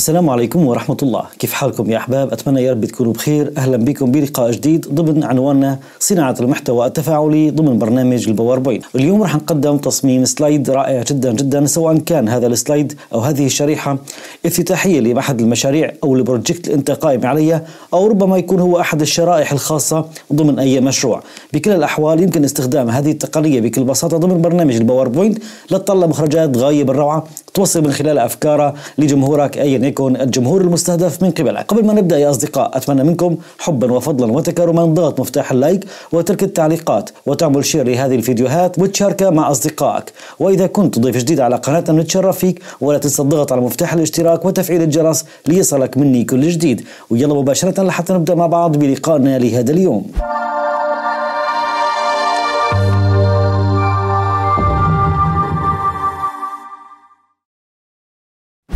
السلام عليكم ورحمة الله كيف حالكم يا أحباب أتمنى يا رب تكونوا بخير أهلا بكم بلقاء جديد ضمن عنواننا صناعة المحتوى التفاعلي ضمن برنامج الباور اليوم رح نقدم تصميم سلايد رائع جدا جدا سواء كان هذا السلايد أو هذه الشريحة افتتاحية لأحد المشاريع أو البروجكت اللي أنت قائم عليها أو ربما يكون هو أحد الشرائح الخاصة ضمن أي مشروع بكل الأحوال يمكن استخدام هذه التقنية بكل بساطة ضمن برنامج الباور لتطلب مخرجات غاية بالروعة توصل من خلال أفكاره لجمهورك أيا يكن الجمهور المستهدف من قبلك قبل ما نبدأ يا أصدقاء أتمنى منكم حبا وفضلا وتكرما ضغط مفتاح اللايك وترك التعليقات وتعمل شير لهذه الفيديوهات وتشاركها مع أصدقائك وإذا كنت ضيف جديد على قناتنا نتشرف فيك ولا تنسى الضغط على مفتاح الاشتراك وتفعيل الجرس ليصلك مني كل جديد ويلا مباشرة لحتى نبدأ مع بعض بلقائنا لهذا اليوم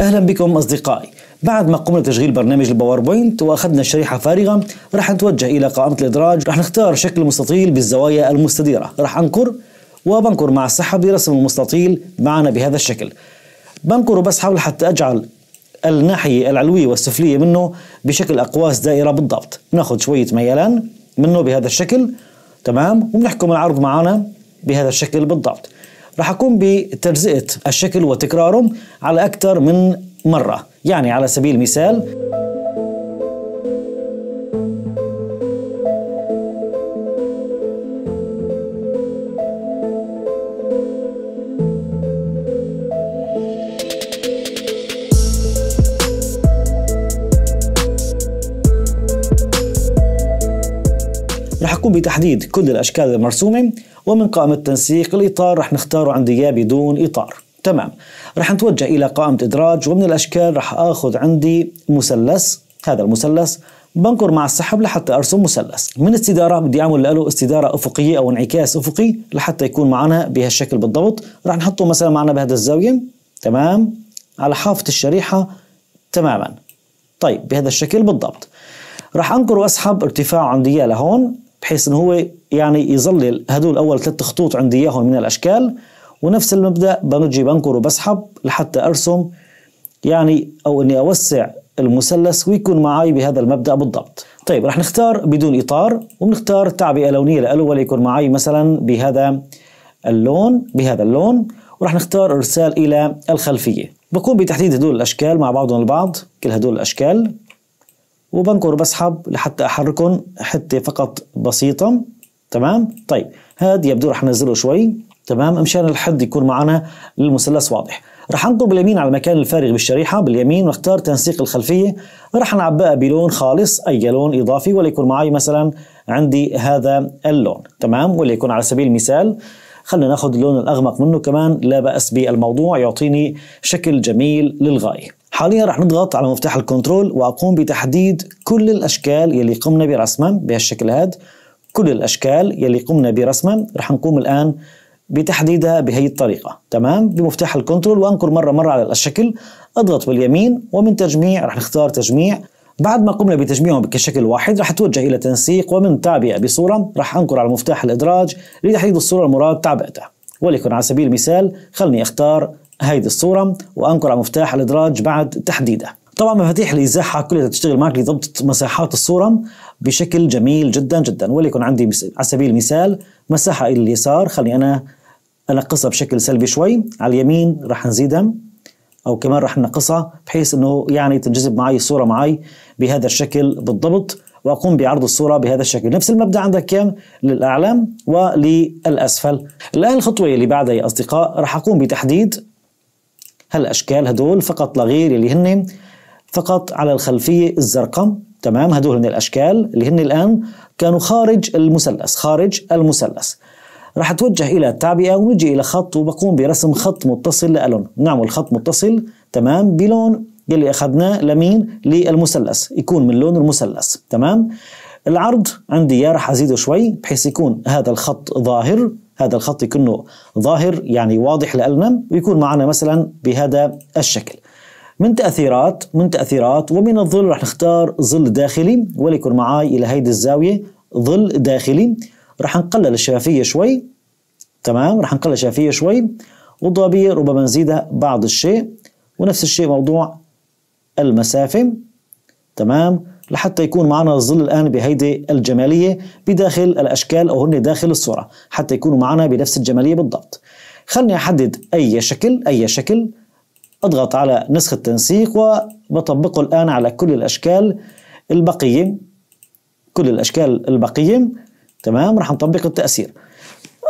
أهلا بكم أصدقائي بعد ما قمنا بتشغيل برنامج الباوربوينت واخذنا الشريحه فارغه راح نتوجه الى قائمه الادراج راح نختار شكل مستطيل بالزوايا المستديره راح انكر وبنكر مع السحب لرسم المستطيل معنا بهذا الشكل بنكر وبسحب حتى اجعل الناحيه العلويه والسفليه منه بشكل اقواس دائره بالضبط ناخذ شويه ميلان منه بهذا الشكل تمام وبنحكم العرض معنا بهذا الشكل بالضبط رح أقوم بتجزئة الشكل وتكراره على أكثر من مرة يعني على سبيل المثال رح أقوم بتحديد كل الأشكال المرسومة ومن قائمة التنسيق الإطار رح نختاره عندي يا بدون إطار تمام رح نتوجه إلى قائمة إدراج ومن الأشكال رح آخذ عندي مثلث هذا المثلث بنقر مع السحب لحتى ارسم مثلث من استداره بدي اعمل له استداره افقيه او انعكاس افقي لحتى يكون معنا بهالشكل بالضبط رح نحطه مثلا معنا بهذا الزاويه تمام على حافه الشريحه تماما طيب بهذا الشكل بالضبط راح انقر واسحب ارتفاعه عندي لهون بحيث انه هو يعني يظل هدول أول ثلاث خطوط عندي إياهم من الأشكال ونفس المبدأ بنجي بنكر وبسحب لحتى أرسم يعني أو إني أوسع المثلث ويكون معي بهذا المبدأ بالضبط طيب رح نختار بدون إطار وبنختار تعبئة لونية لألو يكون معي مثلا بهذا اللون بهذا اللون ورح نختار إرسال إلى الخلفية بقوم بتحديد هدول الأشكال مع بعضهم البعض كل هدول الأشكال وبنكر وبسحب لحتى أحركهم حتة فقط بسيطة تمام طيب هذا يبدو رح ننزله شوي تمام مشان الحد يكون معنا للمثلث واضح رح انقر باليمين على المكان الفارغ بالشريحة باليمين ونختار تنسيق الخلفية رح نعبئها بلون خالص أي لون إضافي وليكون معي مثلا عندي هذا اللون تمام وليكون على سبيل المثال خلينا ناخذ اللون الأغمق منه كمان لا بأس بالموضوع يعطيني شكل جميل للغاية حاليا رح نضغط على مفتاح الكنترول وأقوم بتحديد كل الأشكال يلي قمنا برسمها بهالشكل هذا كل الأشكال يلي قمنا برسمها رح نقوم الآن بتحديدها بهي الطريقة تمام بمفتاح الكنترول وأنكر مرة مرة على الشكل أضغط باليمين ومن تجميع رح نختار تجميع بعد ما قمنا بتجميعهم كشكل واحد رح توجه الى تنسيق ومن تعبئه بصوره رح انقر على مفتاح الادراج لتحديد الصوره المراد تعبئتها ولكن على سبيل المثال خلني اختار هيدي الصوره وانقر على مفتاح الادراج بعد تحديده طبعا مفاتيح الازاحه كلها تشتغل معك لضبط مساحات الصوره بشكل جميل جدا جدا وليكن عندي على سبيل المثال مساحه الى اليسار خلي انا انقصها بشكل سلبي شوي على اليمين راح نزيدها او كمان راح ننقصها بحيث انه يعني تنجذب معي الصوره معي بهذا الشكل بالضبط واقوم بعرض الصوره بهذا الشكل نفس المبدا عندك كان للاعلى وللاسفل الان الخطوه اللي بعدها يا اصدقاء راح اقوم بتحديد هالاشكال هدول فقط لا غير اللي هن فقط على الخلفية الزرقاء تمام هدول من الأشكال اللي هن الآن كانوا خارج المثلث خارج المثلث رح أتوجه إلى التعبئة ونجي إلى خط وبقوم برسم خط متصل لألون نعمل خط متصل تمام بلون يلي أخذناه لمين للمثلث يكون من لون المثلث تمام العرض عندي يا رح أزيده شوي بحيث يكون هذا الخط ظاهر هذا الخط يكون ظاهر يعني واضح لنا ويكون معنا مثلا بهذا الشكل من تأثيرات من تأثيرات ومن الظل رح نختار ظل داخلي وليكن معاي إلى هيدي الزاوية ظل داخلي راح نقلل الشفافية شوي تمام رح نقلل الشفافية شوي والضبابية ربما نزيدها بعض الشيء ونفس الشيء موضوع المسافة تمام لحتى يكون معنا الظل الآن بهيدي الجمالية بداخل الأشكال أو هن داخل الصورة حتى يكونوا معنا بنفس الجمالية بالضبط خلني أحدد أي شكل أي شكل أضغط على نسخة تنسيق وبطبقه الآن على كل الأشكال البقية كل الأشكال البقية تمام رح نطبق التأثير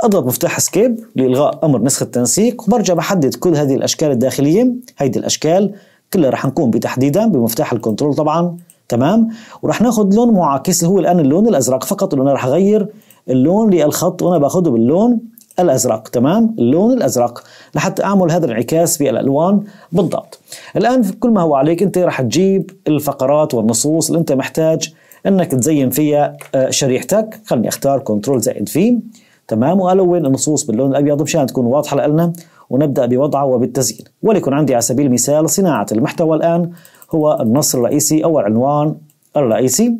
اضغط مفتاح اسكيب لالغاء امر نسخه التنسيق وبرجع بحدد كل هذه الاشكال الداخليه هيدي الاشكال كلها رح نقوم بتحديدها بمفتاح الكنترول طبعا تمام ورح ناخذ لون معاكس هو الان اللون الازرق فقط اللي انا اغير اللون للخط وانا باخذه باللون الازرق تمام اللون الازرق لحتى اعمل هذا الانعكاس بالالوان بالضبط الان كل ما هو عليك انت راح تجيب الفقرات والنصوص اللي انت محتاج انك تزين فيها آه، شريحتك خلني اختار كنترول زائد في تمام والون النصوص باللون الابيض مشان تكون واضحه لنا ونبدا بوضعها وبالتزيين وليكن عندي على سبيل المثال صناعه المحتوى الان هو النص الرئيسي او العنوان الرئيسي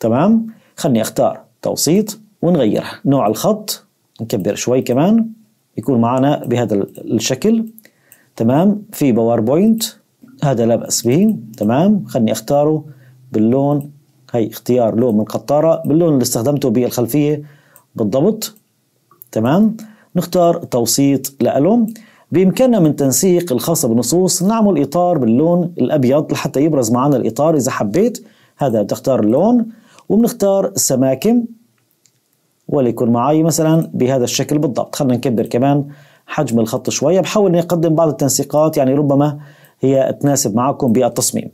تمام خلني اختار توسيط ونغيرها نوع الخط نكبر شوي كمان يكون معنا بهذا الشكل تمام في باوربوينت هذا لا بأس به تمام خلني اختاره باللون هي اختيار لون من قطارة باللون اللي استخدمته بالخلفية بالضبط تمام نختار توسيط لألوم بإمكاننا من تنسيق الخاصة بالنصوص نعمل إطار باللون الأبيض لحتى يبرز معنا الإطار إذا حبيت هذا تختار اللون وبنختار السماكم وليكن معي مثلا بهذا الشكل بالضبط خلينا نكبر كمان حجم الخط شوية بحاول أني أقدم بعض التنسيقات يعني ربما هي تناسب معكم بالتصميم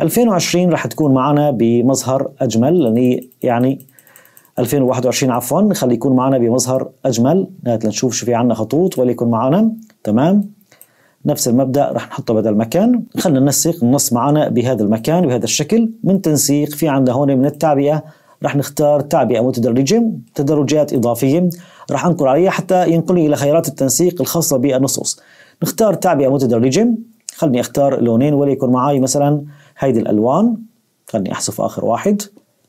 2020 راح تكون معنا بمظهر أجمل لأني يعني 2021 عفوا خلي يكون معنا بمظهر أجمل هات لنشوف شو في عنا خطوط وليكن معنا تمام نفس المبدأ راح نحطه بدل المكان خلينا ننسق النص معنا بهذا المكان بهذا الشكل من تنسيق في عندنا هون من التعبئة رح نختار تعبئة متدرجة تدرجات إضافية راح أنقر عليها حتى ينقلني إلى خيارات التنسيق الخاصة بالنصوص نختار تعبئة متدرجة خلني أختار لونين وليكن معي مثلا هيدي الألوان خلني أحذف آخر واحد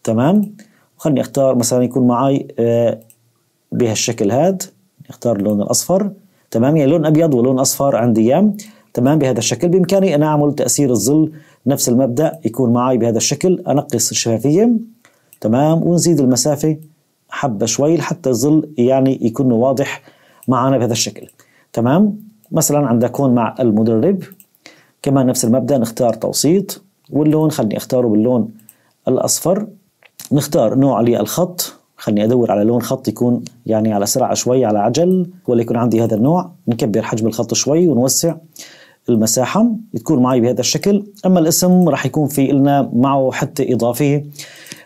تمام خلني أختار مثلا يكون معي آه، بهالشكل هاد اختار اللون الأصفر تمام يعني لون أبيض ولون أصفر عندي إياه تمام بهذا الشكل بإمكاني أن أعمل تأثير الظل نفس المبدأ يكون معي بهذا الشكل أنقص الشفافية تمام ونزيد المسافة حبة شوي لحتى الظل يعني يكون واضح معنا بهذا الشكل تمام مثلا عندك هون مع المدرب كمان نفس المبدأ نختار توسيط واللون خلني اختاره باللون الأصفر نختار نوع للخط خلني ادور على لون خط يكون يعني على سرعه شوي على عجل ولا يكون عندي هذا النوع نكبر حجم الخط شوي ونوسع المساحه تكون معي بهذا الشكل اما الاسم راح يكون في لنا معه حتى اضافيه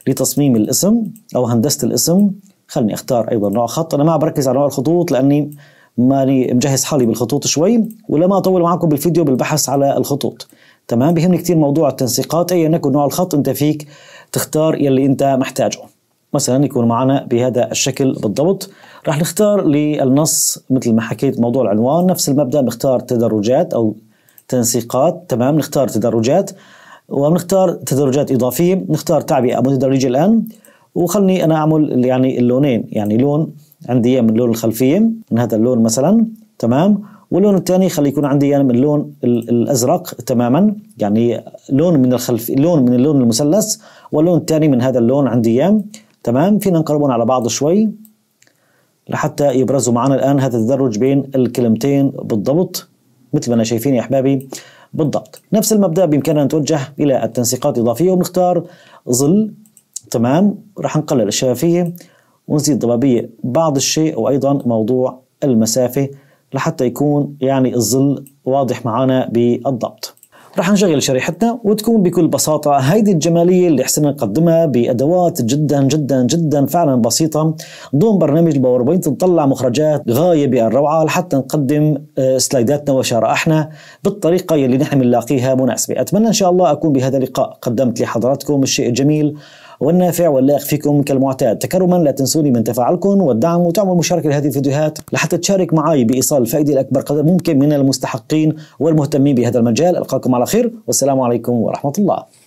لتصميم الاسم او هندسه الاسم خلني اختار ايضا نوع خط انا ما بركز على نوع الخطوط لاني ماني مجهز حالي بالخطوط شوي ولما اطول معكم بالفيديو بالبحث على الخطوط تمام بيهمني كثير موضوع التنسيقات ايا يكن نوع الخط انت فيك تختار يلي انت محتاجه مثلا يكون معنا بهذا الشكل بالضبط راح نختار للنص مثل ما حكيت موضوع العنوان نفس المبدا بختار تدرجات او تنسيقات تمام نختار تدرجات وبنختار تدرجات اضافيه بنختار تعبئه متدرجه الان وخلني انا اعمل يعني اللونين يعني لون عندي اياه من لون الخلفيه من هذا اللون مثلا تمام واللون الثاني خلي يكون عندي يعني من اللون الازرق تماما يعني لون من الخلف لون من اللون المثلث واللون الثاني من هذا اللون عندي اياه تمام فينا نقربهم على بعض شوي لحتى يبرزوا معنا الان هذا التدرج بين الكلمتين بالضبط مثل ما انا شايفين يا احبابي بالضبط نفس المبدأ بإمكاننا نتوجه إلى التنسيقات الإضافية ونختار ظل تمام راح نقلل الشفافية ونزيد ضبابية بعض الشيء وأيضا موضوع المسافة لحتى يكون يعني الظل واضح معنا بالضبط رح نشغل شريحتنا وتكون بكل بساطة هيدي الجمالية اللي حسنا نقدمها بأدوات جدا جدا جدا فعلا بسيطة ضمن برنامج الباوربوينت نطلع مخرجات غاية بالروعة لحتى نقدم آه، سلايداتنا وشرائحنا بالطريقة اللي نحن بنلاقيها مناسبة أتمنى إن شاء الله أكون بهذا اللقاء قدمت لحضراتكم الشيء الجميل والنافع واللي يخفيكم كالمعتاد تكرما لا تنسوني من تفاعلكم والدعم وتعمل مشاركة لهذه الفيديوهات لحتى تشارك معي بإيصال الفائدة لأكبر قدر ممكن من المستحقين والمهتمين بهذا المجال ألقاكم على خير والسلام عليكم ورحمة الله